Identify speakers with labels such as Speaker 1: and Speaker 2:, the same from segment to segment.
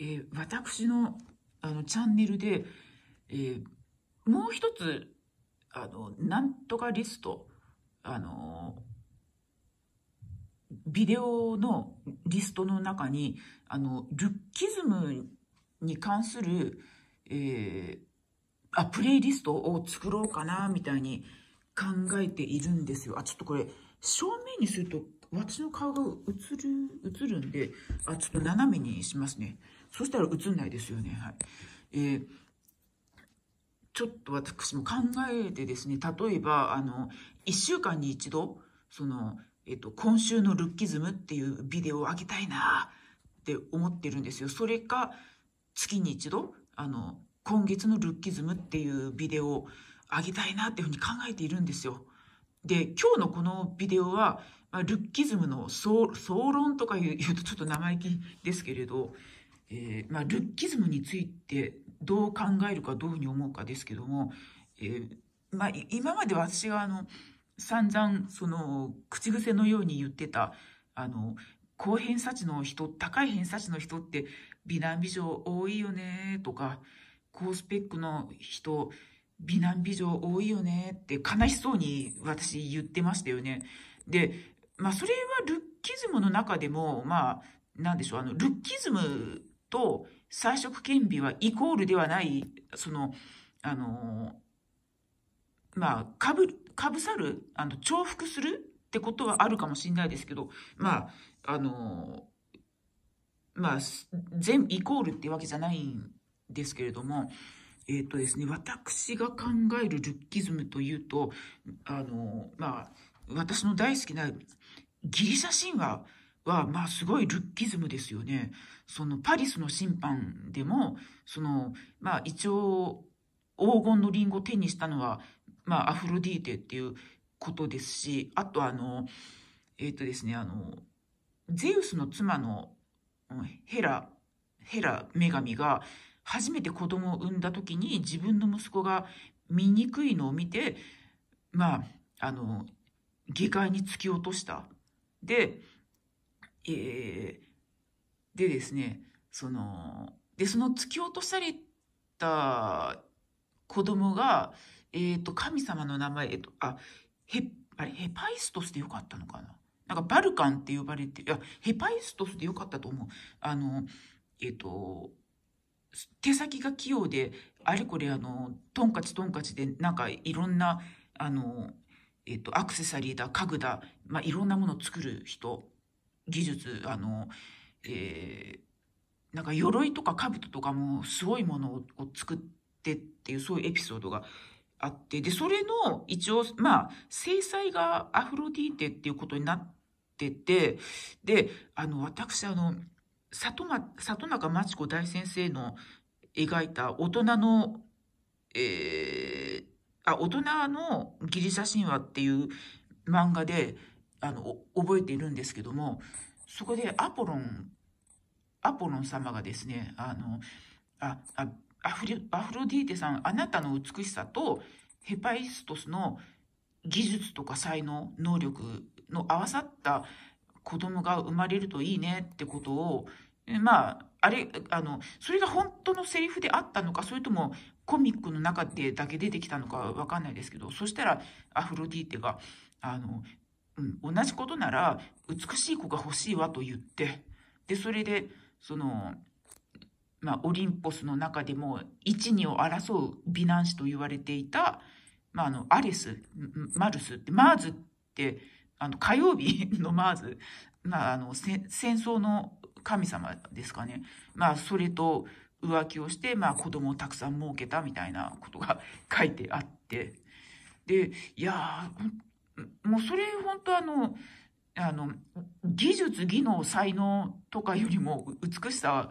Speaker 1: えー、私のあのチャンネルで、えー、もう一つあのなんとかリストあのビデオのリストの中にあのルッキズムに関する、えー、あプレイリストを作ろうかなみたいに考えているんですよ。あちょっとこれ正面にすると私の顔が映る映るんであちょっと斜めにしますね。そしたら映んないですよね。はい。えー、ちょっと私も考えてですね、例えば、あの、1週間に一度、その、えっと、今週のルッキズムっていうビデオを上げたいなって思ってるんですよ。それか、月に一度、あの、今月のルッキズムっていうビデオを上げたいなっていうふうに考えているんですよ。で、今日のこのビデオは、まあ、ルッキズムの総論とかいうとちょっと生意気ですけれど、えー、まあ、ルッキズムについてどう考えるかどういうふうに思うかですけども、えー、まあ、今まで私があの散々その口癖のように言ってたあの高偏差値の人高い偏差値の人って美男美女多いよねとか高スペックの人美男美女多いよねって悲しそうに私言ってましたよね。で、まあそれはルッキズムの中でも、まあなんでしょう、あの、ルッキズムと彩色顕微はイコールではない、その、あの、まあ、かぶ、かぶさる、あの、重複するってことはあるかもしれないですけど、まあ、あの、まあ、全イコールってわけじゃないんですけれども、えっ、ー、とですね、私が考えるルッキズムというと、あの、まあ、私の大好きなギリシャ神話、は、まあすごいルッキズムですよね。そのパリスの審判でも、その、まあ一応黄金のリンゴを手にしたのは、まあアフロディーテっていうことですし、あとあの、えっ、ー、とですね、あの、ゼウスの妻のヘラ、ヘラ女神が初めて子供を産んだ時に自分の息子が醜いのを見て、まあ、あの、下界に突き落とした。で、えー、でですね、その、で、その突き落とされた子供が、えっ、ー、と、神様の名前、えっ、ー、と、あ、ヘ、あれ、ヘパイストスでよかったのかななんかバルカンって呼ばれて、いや、ヘパイストスでよかったと思う。あの、えっ、ー、と、手先が器用で、あれこれあの、トンカチトンカチで、なんかいろんな、あの、えっ、と、アクセサリーだ、家具だ、まあ、いろんなものを作る人技術あの、えー、なんか鎧とか兜とかもすごいものを作ってっていうそういうエピソードがあってでそれの一応まあ制裁がアフロディーテっていうことになっててであの私あの里里中真知子大先生の描いた大人の、えー、あ大人のギリシャ神話っていう漫画であの、覚えているんですけども、そこでアポロン、アポロン様がですね、あの、あ、あアフリアフロディーテさん、あなたの美しさとヘパイストスの技術とか才能、能力の合わさった子供が生まれるといいねってことを、まあ、あれ、あの、それが本当のセリフであったのか、それともコミックの中でだけ出てきたのかわかんないですけど、そしたらアフロディーテが、あの、うん、同じことなら、美しい子が欲しいわと言って、で、それで、その、まあ、オリンポスの中でも、一二を争う美男子と言われていた、まあ、あの、アレス、マルスって、マーズって、あの、火曜日のマーズ、まあ、あの、戦争の神様ですかね。まあ、それと浮気をして、まあ、子供をたくさん設けたみたいなことが書いてあって。で、いやー、本もうそれ本当あの、あの、技術、技能、才能とかよりも美しさ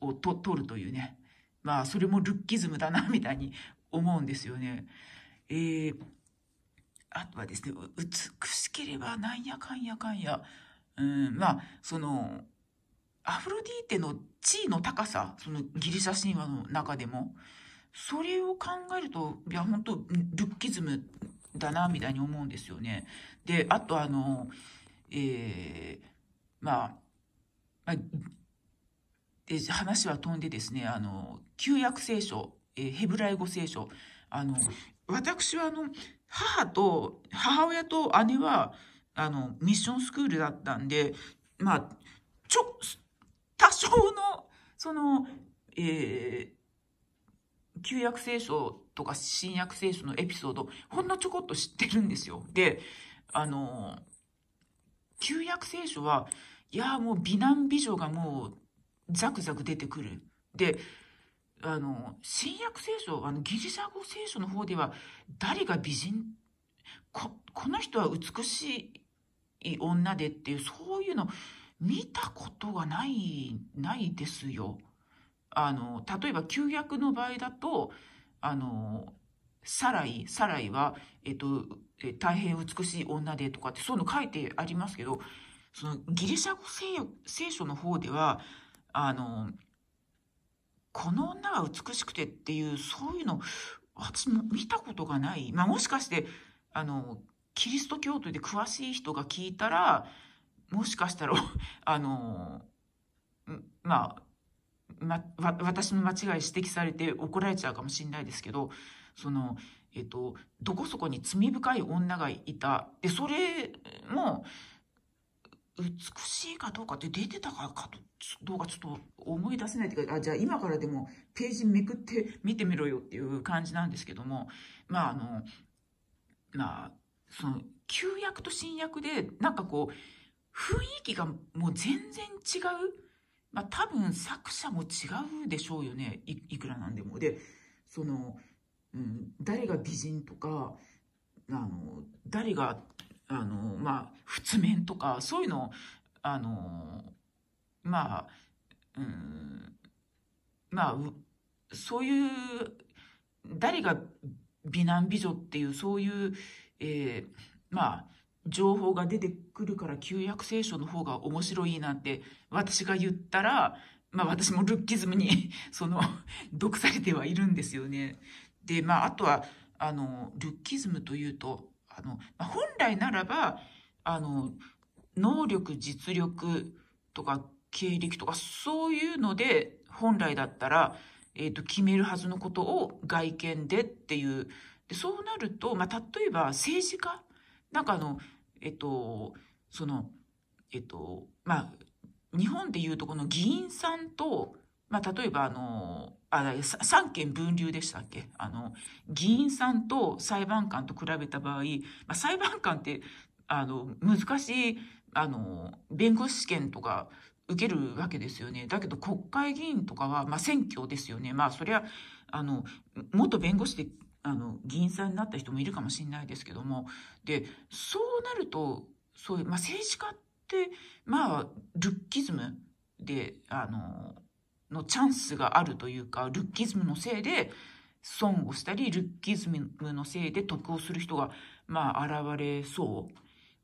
Speaker 1: をと取るというね。まあ、それもルッキズムだな、みたいに思うんですよね。えー、あとはですね、美しければなんやかんやかんや。うん、まあ、その、アフロディーテの地位の高さ、そのギリシャ神話の中でも、それを考えると、いや、本当ルッキズムだな、みたいに思うんですよね。で、あとあの、えー、まあ、で話は飛んでですね、あの、旧約聖書、えー、ヘブライ語聖書、あの、私はあの、母と、母親と姉は、あの、ミッションスクールだったんで、まあ、ちょ、多少の、その、えー、旧約聖書とか新約聖書のエピソード、ほんのちょこっと知ってるんですよ。で、あの、旧約聖書は、いや、もう美男美女がもうザクザク出てくる。で、あの、新約聖書、あのギリシャ語聖書の方では、誰が美人、こ、この人は美しい女でっていう、そういうの見たことがない、ないですよ。あの、例えば旧約の場合だと、あの、サライ、サライは、えっと、え大変美しい女でとかってそういうの書いてありますけど、そのギリシャ語聖書の方では、あの、この女は美しくてっていう、そういうの、私も見たことがない。まあ、もしかして、あの、キリスト教徒で詳しい人が聞いたら、もしかしたら、あの、まあ、ま、わ、私の間違い指摘されて怒られちゃうかもしれないですけど、その、えっと、どこそこに罪深い女がいた。で、それも、美しいかどうかって出てたかかどうかちょっと思い出せないっていうか、あ、じゃあ今からでもページめくって見てみろよっていう感じなんですけども、まああの、まあ、その、旧約と新約で、なんかこう、雰囲気がもう全然違う。まあ、多分作者も違うでしょうよねいくらなんでも。でその、うん、誰が美人とかあの誰があの、まあ、仏面とかそういうのあのまあ、うん、まあそういう誰が美男美女っていうそういう、えー、まあ情報が出てくるから旧約聖書の方が面白いなんて私が言ったら、まあ私もルッキズムに その毒されてはいるんですよね。で、まああとは、あの、ルッキズムというと、あの、本来ならば、あの、能力、実力とか経歴とかそういうので、本来だったら、えっ、ー、と、決めるはずのことを外見でっていう、でそうなると、まあ、例えば政治家なんかあの、えっと、その、えっと、まあ、日本でいうとこの議員さんと、まあ、例えばあの、あ、3権分流でしたっけあの、議員さんと裁判官と比べた場合、まあ、裁判官って、あの、難しい、あの、弁護士試験とか受けるわけですよね。だけど国会議員とかは、まあ、選挙ですよね。まあ、そりゃ、あの、元弁護士であの、議員さんになった人もいるかもしれないですけども、で、そうなると、そういう、まあ、政治家って、まあ、ルッキズムで、あの、のチャンスがあるというか、ルッキズムのせいで損をしたり、ルッキズムのせいで得をする人が、まあ、現れそう。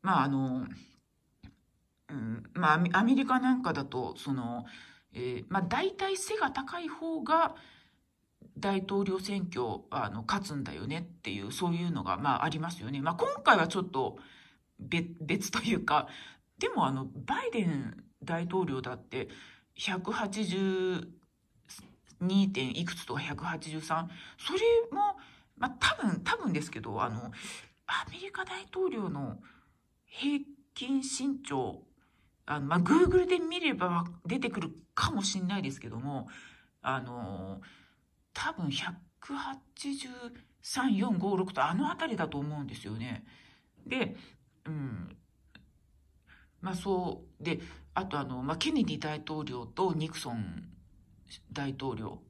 Speaker 1: まあ、あの、うん、まあ、アメリカなんかだと、その、えー、まあ、大体背が高い方が、大統領選挙あの勝つんだよねっていうそういうのがまあありますよね。まあ、今回はちょっと別というかでもあのバイデン大統領だって182点いくつとか183それも、まあ、多分多分ですけどあのアメリカ大統領の平均身長あの、まあ、Google で見れば出てくるかもしれないですけどもあの多分183456とあの辺りだと思うんですよね。で、うん。まあそうであとあの、まあ、ケネディ大統領とニクソン大統領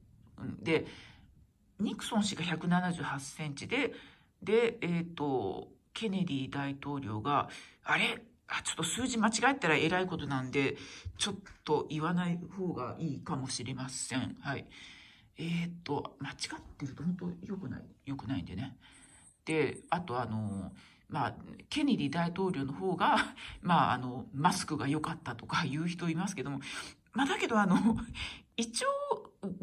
Speaker 1: でニクソン氏が1 7 8センチでで、えーとケネディ大統領があれあちょっと数字間違えたらえらいことなんでちょっと言わない方がいいかもしれません。はいえっ、と、間違ってると本当良くない、良くないんでね。で、あとあの、まあ、ケネディ大統領の方が、まあ、あの、マスクが良かったとか言う人いますけども、まあ、だけどあの、一応、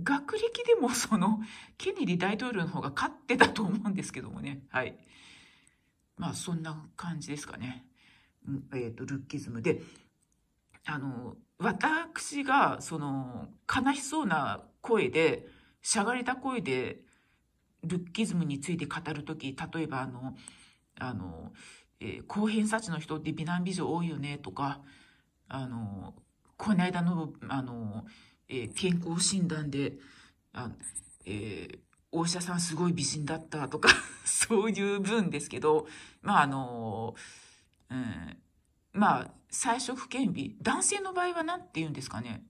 Speaker 1: 学歴でもその、ケネディ大統領の方が勝ってたと思うんですけどもね。はい。まあ、そんな感じですかね。えっ、ー、と、ルッキズムで、あの、私が、その、悲しそうな声で、しゃがれた声で、ルッキズムについて語るとき、例えばあの、あの、えー、高偏差値の人って美男美女多いよね、とか、あの、この間の、あの、えー、健康診断で、あえー、お医者さんすごい美人だったとか そういう分ですけど、まああの、うん、まあ、最初不見美。男性の場合は何て言うんですかね。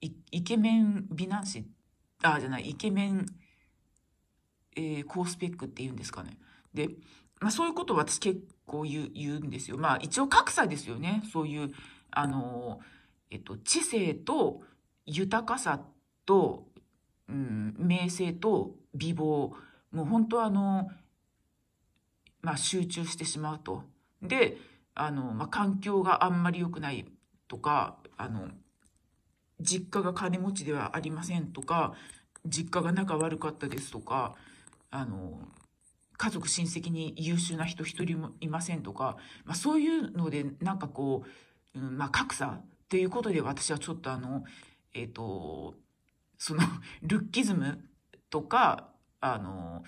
Speaker 1: イケメン美男子あ、じゃない、イケメン、えー、高スペックって言うんですかね。で、まあそういうことを私結構言う言うんですよ。まあ一応格差ですよね。そういう、あの、えっと、知性と豊かさと、うん、名声と美貌。もう本当あの、まあ集中してしまうと。で、あの、まあ環境があんまり良くないとか、あの、実家が金持ちではありませんとか、実家が仲悪かったですとか、あの、家族親戚に優秀な人一人もいませんとか、まあ、そういうので、なんかこう、うん、まあ、格差っていうことで私はちょっとあの、えっ、ー、と、その、ルッキズムとか、あの、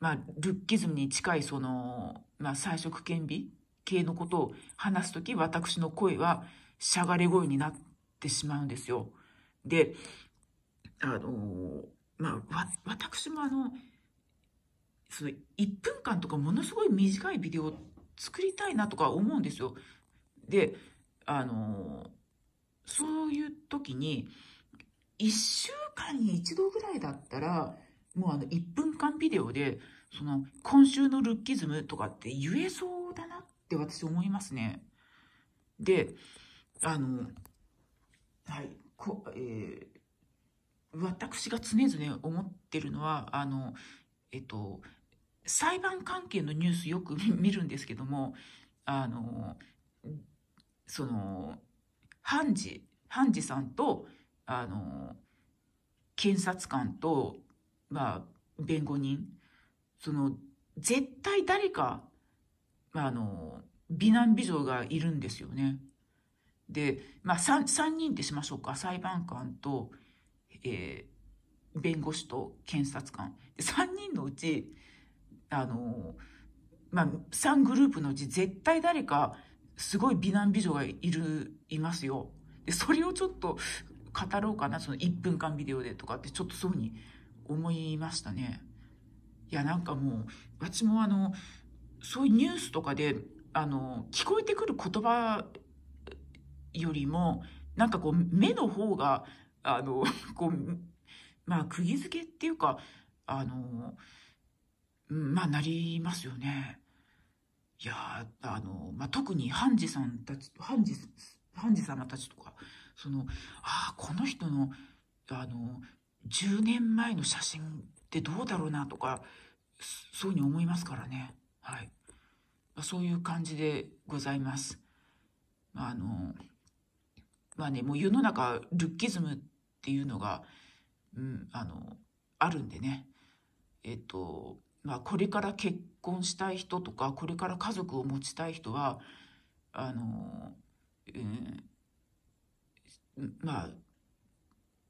Speaker 1: まあ、ルッキズムに近いその、まあ、彩色顕微系のことを話すとき、私の声はしゃがれ声になって、ってしまうんですよ。で、あのー、まあ、私もあの、その1分間とかものすごい短いビデオを作りたいなとか思うんですよ。で、あのー、そういう時に、1週間に1度ぐらいだったら、もうあの1分間ビデオで、その今週のルッキズムとかって言えそうだなって私思いますね。で、あのー、はい、こえー、私が常々思ってるのは、あの、えっと、裁判関係のニュースよく見るんですけども、あの、その、判事、判事さんと、あの、検察官と、まあ、弁護人、その、絶対誰か、あの、美男美女がいるんですよね。で、まあ3、3人でしましょうか。裁判官と、えー、弁護士と検察官。で3人のうち、あのまあ、3グループのうち絶対誰かすごい美男美女がいる、いますよ。で、それをちょっと語ろうかな、その1分間ビデオでとかってちょっとそうに思いましたね。いや、なんかもう、私もあの、そういうニュースとかで、あの、聞こえてくる言葉よりも、なんかこう、目の方が、あの、こう、まあ、釘付けっていうか、あの、まあ、なりますよね。いやあの、まあ、特に判事さんたち、判事、ンジ様たちとか、その、ああ、この人の、あの、10年前の写真ってどうだろうなとか、そういうふうに思いますからね。はい。そういう感じでございます。あの、はね、もう世の中、ルッキズムっていうのが、うん、あの、あるんでね。えっと、まあ、これから結婚したい人とか、これから家族を持ちたい人は、あの、うん、まあ、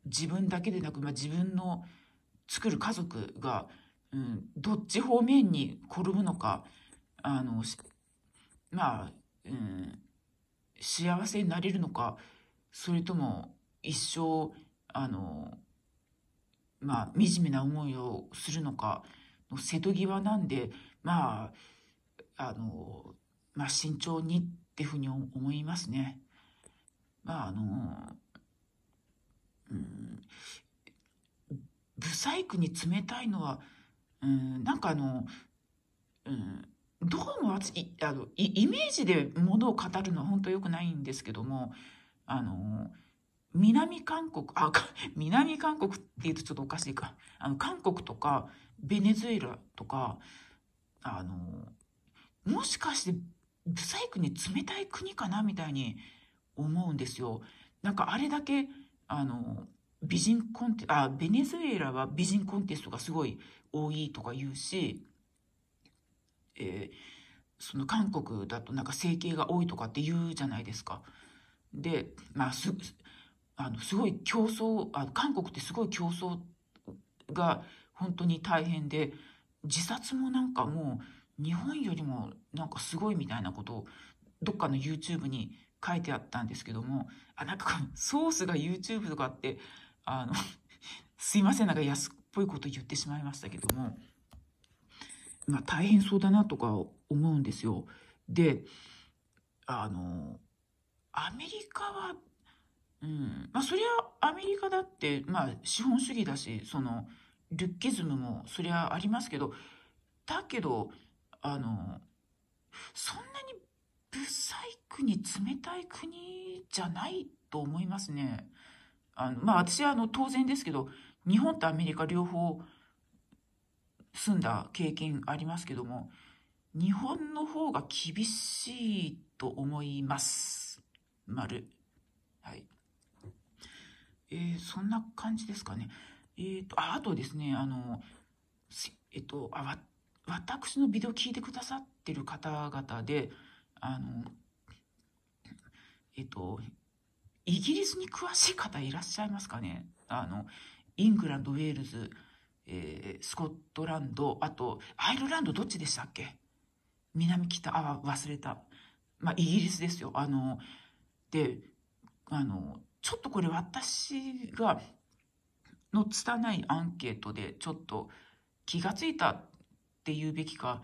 Speaker 1: 自分だけでなく、まあ、自分の作る家族が、うん、どっち方面に転ぶのか、あの、まあ、うん、幸せになれるのか、それとも一生あのまあ惨めな思いをするのかの瀬戸際なんでまああのまあ慎重にってふうに思いますね。まああのうんブサイクに冷たいのはうんなんかあのうんどうもあのイメージでものを語るのは本当よくないんですけどもあの、南韓国、あ、南韓国って言うとちょっとおかしいか。あの、韓国とか、ベネズエラとか、あの、もしかして、ブサイクに冷たい国かなみたいに思うんですよ。なんかあれだけ、あの、美人コンテ、あ、ベネズエラは美人コンテストがすごい多いとか言うし、えー、その韓国だとなんか整形が多いとかって言うじゃないですか。で、まあ、す、あの、すごい競争、あの韓国ってすごい競争が本当に大変で、自殺もなんかもう日本よりもなんかすごいみたいなことをどっかの YouTube に書いてあったんですけども、あ、なんかソースが YouTube とかって、あの すいません、なんか安っぽいこと言ってしまいましたけども、まあ大変そうだなとか思うんですよ。で、あの、アメリカは、うん、まあそりゃアメリカだって、まあ資本主義だし、その、ルッキズムもそりゃありますけど、だけど、あの、そんなに不細工に冷たい国じゃないと思いますね。あのまあ私はあの当然ですけど、日本とアメリカ両方住んだ経験ありますけども、日本の方が厳しいと思います。丸。はい。えー、そんな感じですかね。えっ、ー、と、あ、あとですね、あの、えっ、ー、と、あ、わ、私のビデオ聞いてくださってる方々で、あの、えっ、ー、と、イギリスに詳しい方いらっしゃいますかねあの、イングランド、ウェールズ、えー、スコットランド、あと、アイルランドどっちでしたっけ南北、あ、忘れた。まあ、イギリスですよ。あの、、あの、ちょっとこれ私が、の拙いアンケートでちょっと気がついたって言うべきか、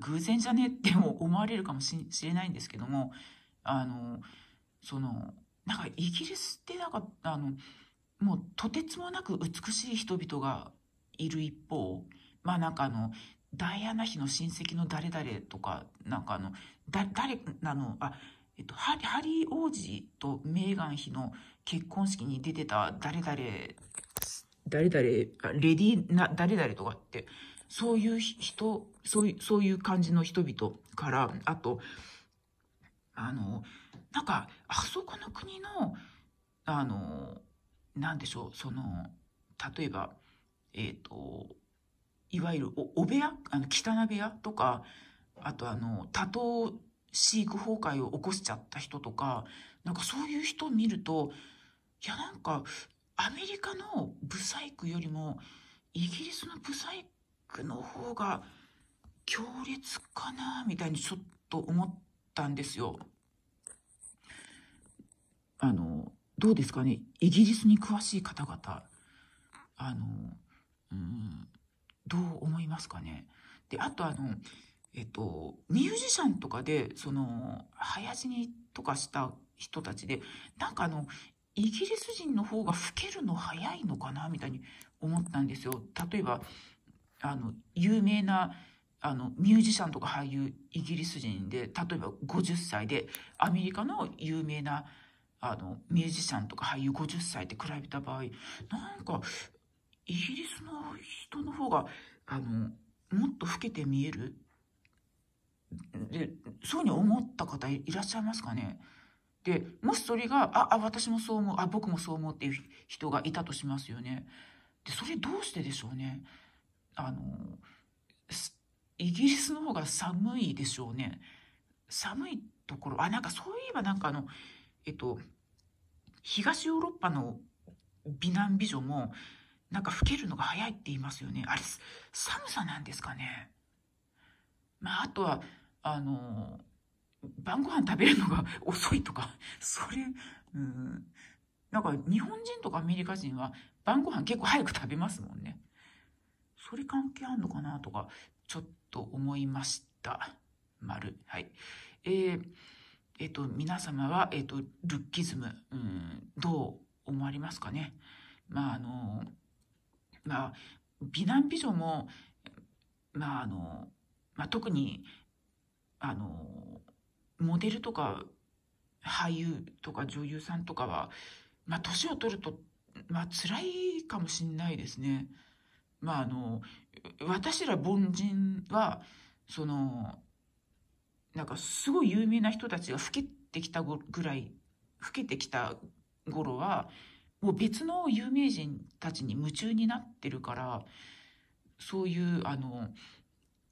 Speaker 1: 偶然じゃねっても思われるかもしれないんですけども、あの、その、なんかイギリスってなんか、あの、もうとてつもなく美しい人々がいる一方、まあなんかあの、ダイアナ妃の親戚の誰々とか、なんかあの、だ、誰、あの、あ、えっと、ハリ、ハリー王子とメーガン妃の結婚式に出てた誰々、誰々、レディーな、誰々とかって、そういう人、そういう、そういう感じの人々から、あと、あの、なんか、あそこの国の、あの、なんでしょう、その、例えば、えっ、ー、と、いわゆるお、お部屋あの、汚部屋とか、あとあの、多頭飼育崩壊を起こしちゃった人とか、なんかそういう人を見ると、いやなんか、アメリカのブサイクよりも、イギリスのブサイクの方が強烈かな、みたいにちょっと思ったんですよ。あの、どうですかね、イギリスに詳しい方々、あの、うん、どう思いますかね。で、あとあの、えっと、ミュージシャンとかで、その、早死にとかした人たちで、なんかあの、イギリス人の方が老けるの早いのかな、みたいに思ったんですよ。例えば、あの、有名な、あの、ミュージシャンとか俳優、イギリス人で、例えば50歳で、アメリカの有名な、あの、ミュージシャンとか俳優50歳って比べた場合、なんか、イギリスの人の方が、あの、もっと老けて見えるで、そうに思った方いらっしゃいますかねで、もしそれが、あ、あ、私もそう思う、あ、僕もそう思うっていう人がいたとしますよね。で、それどうしてでしょうね。あの、イギリスの方が寒いでしょうね。寒いところ、あ、なんかそういえばなんかあの、えっと、東ヨーロッパの美男美女も、なんか老けるのが早いって言いますよね。あれ、寒さなんですかね。まあ、あとは、あの、晩ご飯食べるのが遅いとか、それ、うん。なんか日本人とかアメリカ人は晩ご飯結構早く食べますもんね。それ関係あんのかなとか、ちょっと思いました。丸。はい。えー、えっ、ー、と、皆様は、えっ、ー、と、ルッキズム、うん、どう思われますかね。まあ、あの、まあ、美男美女も、まあ、あの、まあ、特にあの、モデルとか俳優とか女優さんとかは、まあ、年を取ると、まあ、辛いかもしれないですね。まあ、あの、私ら凡人は、その、なんかすごい有名な人たちが老けてきたぐらい、老けてきた頃は、もう別の有名人たちに夢中になってるから、そういう、あの、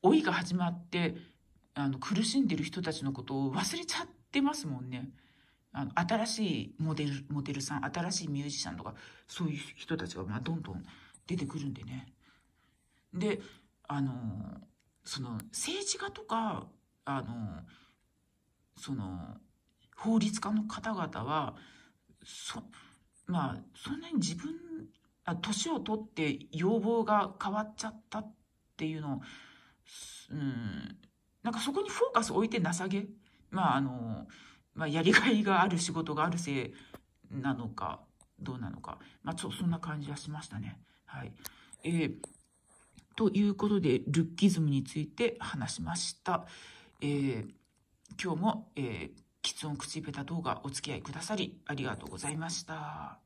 Speaker 1: 老いが始まって、あの、苦しんでる人たちのことを忘れちゃってますもんね。あの、新しいモデル、モデルさん、新しいミュージシャンとか、そういう人たちが、まあ、どんどん出てくるんでね。で、あの、その、政治家とか、あの、その、法律家の方々は、そ、まあ、そんなに自分、あ、年を取って要望が変わっちゃったっていうのを、うん、なんかそこにフォーカス置いてなさげ。まああの、まあ、やりがいがある仕事があるせいなのかどうなのか、まあ、ちょそんな感じはしましたね。はいえー、ということでルッキズムについて話しました。えー、今日も、えー、き音口下手動画お付き合いくださりありがとうございました。